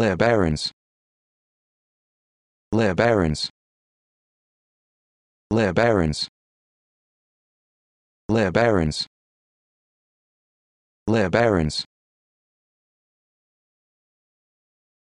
Le Barons. Le Barons. Le Barons. Le Barons. Le Barons.